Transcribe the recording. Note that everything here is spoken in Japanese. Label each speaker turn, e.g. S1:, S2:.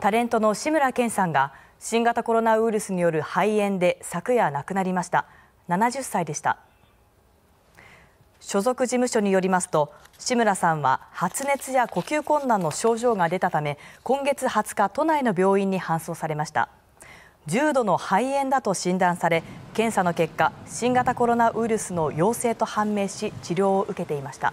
S1: タレントの志村けんさんが新型コロナウイルスによる肺炎で昨夜亡くなりました70歳でした所属事務所によりますと志村さんは発熱や呼吸困難の症状が出たため今月20日都内の病院に搬送されました重度の肺炎だと診断され検査の結果新型コロナウイルスの陽性と判明し治療を受けていました